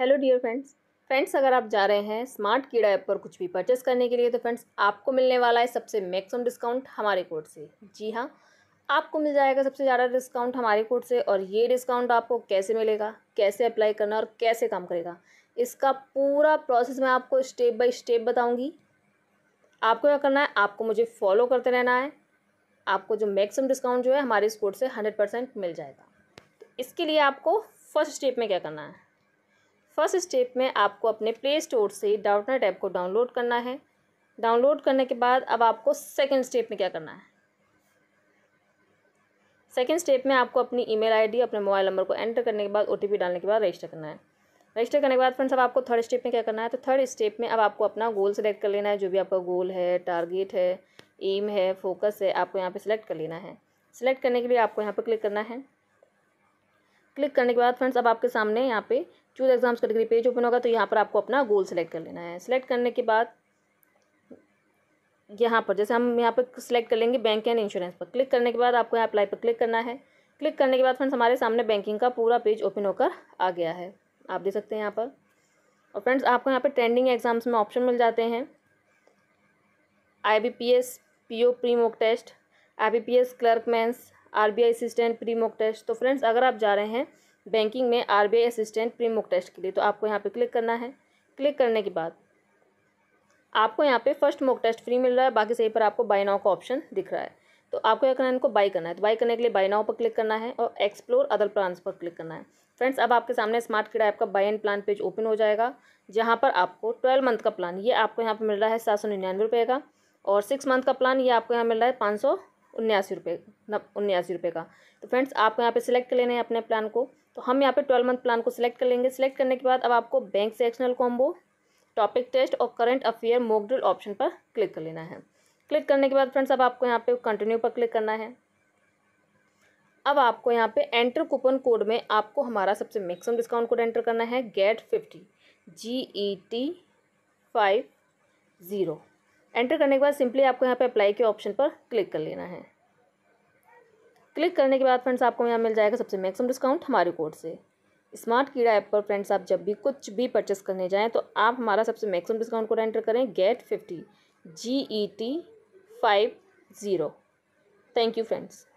hello dear friends friends अगर आप जा रहे हैं स्मार्ट कीड़ा ऐप पर कुछ भी परचेस करने के लिए तो फ्रेंड्स आपको मिलने वाला है सबसे मैक्सिमम डिस्काउंट हमारे कोड से जी हाँ आपको मिल जाएगा सबसे ज़्यादा डिस्काउंट हमारे कोड से और ये डिस्काउंट आपको कैसे मिलेगा कैसे अप्लाई करना और कैसे काम करेगा इसका पूरा प्रोसेस मैं आपको स्टेप बाई स्टेप बताऊँगी आपको क्या करना है आपको मुझे फॉलो करते रहना है आपको जो मैक्सिमम डिस्काउंट जो है हमारे इस कोड से हंड्रेड परसेंट मिल जाएगा तो इसके लिए आपको फर्स्ट स्टेप में क्या करना है फर्स्ट स्टेप में आपको अपने प्ले स्टोर से डाउटनेट ऐप को डाउनलोड करना है डाउनलोड करने के बाद अब आपको सेकेंड स्टेप में क्या करना है सेकेंड स्टेप में आपको अपनी ईमेल आईडी अपने मोबाइल नंबर को एंटर करने के बाद ओ डालने के बाद रजिस्टर करना है रजिस्टर करने के बाद फ्रेंड्स अब आपको थर्ड स्टेप में क्या करना है तो थर्ड स्टेप में अब आपको अपना गोल सेलेक्ट कर लेना है जो भी आपका गोल है टारगेट है एम है फोकस है आपको यहाँ पे सिलेक्ट कर लेना है सिलेक्ट करने के लिए आपको यहाँ पे क्लिक करना है क्लिक करने के बाद फ्रेंड्स अब आपके सामने यहाँ पे choose exams category page open होगा तो यहाँ पर आपको अपना गोल सेलेक्ट कर लेना है सिलेक्ट करने के बाद यहाँ पर जैसे हम यहाँ पर सिलेक्ट कर लेंगे बैंक एंड इंश्योरेंस पर क्लिक करने के बाद आपको यहाँ अप्लाई पर क्लिक करना है क्लिक करने के बाद फ्रेंड्स हमारे सामने बैंकिंग का पूरा पेज ओपन होकर आ गया है आप देख सकते हैं यहाँ पर और फ्रेंड्स आपको यहाँ पर ट्रेंडिंग एग्जाम्स में ऑप्शन मिल जाते हैं I B P S P O pre mock test I B P S mains R B I assistant pre mock test तो फ्रेंड्स अगर आप जा रहे हैं बैंकिंग में R B I assistant pre mock test के लिए तो आपको यहाँ पर क्लिक करना है क्लिक करने के बाद आपको यहाँ पे फर्स्ट मॉक टेस्ट फ्री मिल रहा है बाकी सही पर आपको बाई नाव का ऑप्शन दिख रहा है तो आपको क्या करना है इनको बाई करना है तो बाई करने के लिए बाय नाव पर क्लिक करना है और एक्सप्लोर अदर प्लान्स पर क्लिक करना है फ्रेंड्स अब आपके सामने स्मार्ट किड ऐप का buy and plan page open हो जाएगा जहाँ पर आपको ट्वेल्व मंथ का प्लान ये आपको यहाँ पर मिल रहा है सात सौ निन्यानवे का और सिक्स मंथ का प्लान ये आपको यहाँ मिल रहा है पाँच सौ उन्यासी रुपये उन्यासी रुपये का तो फ्रेंड्स आपको यहाँ पे सिलेक्ट कर लेना है अपने प्लान को तो हम यहाँ पे ट्वेल्व मंथ प्लान को सिलेक्ट कर लेंगे सिलेक्ट करने के बाद अब आपको bank sectional combo topic test और करंट अफेयर मोकड्रिल ऑप्शन पर क्लिक कर लेना है क्लिक करने के बाद फ्रेंड्स अब आपको यहाँ पे कंटिन्यू पर क्लिक करना है अब आपको यहाँ पे एंटर कूपन कोड में आपको हमारा सबसे मैक्सिमम डिस्काउंट कोड एंटर करना है get fifty G E T five zero enter करने के बाद सिंपली आपको यहाँ पे अप्लाई के ऑप्शन पर क्लिक कर लेना है क्लिक करने के बाद फ्रेंड्स आपको यहाँ मिल जाएगा सबसे मैक्सिमम डिस्काउंट हमारे कोड से स्मार्ट कीड़ा ऐप पर फ्रेंड्स आप जब भी कुछ भी परचेस करने जाएँ तो आप हमारा सबसे मैक्सिमम डिस्काउंट कोड एंटर करें get fifty G E T five zero thank you friends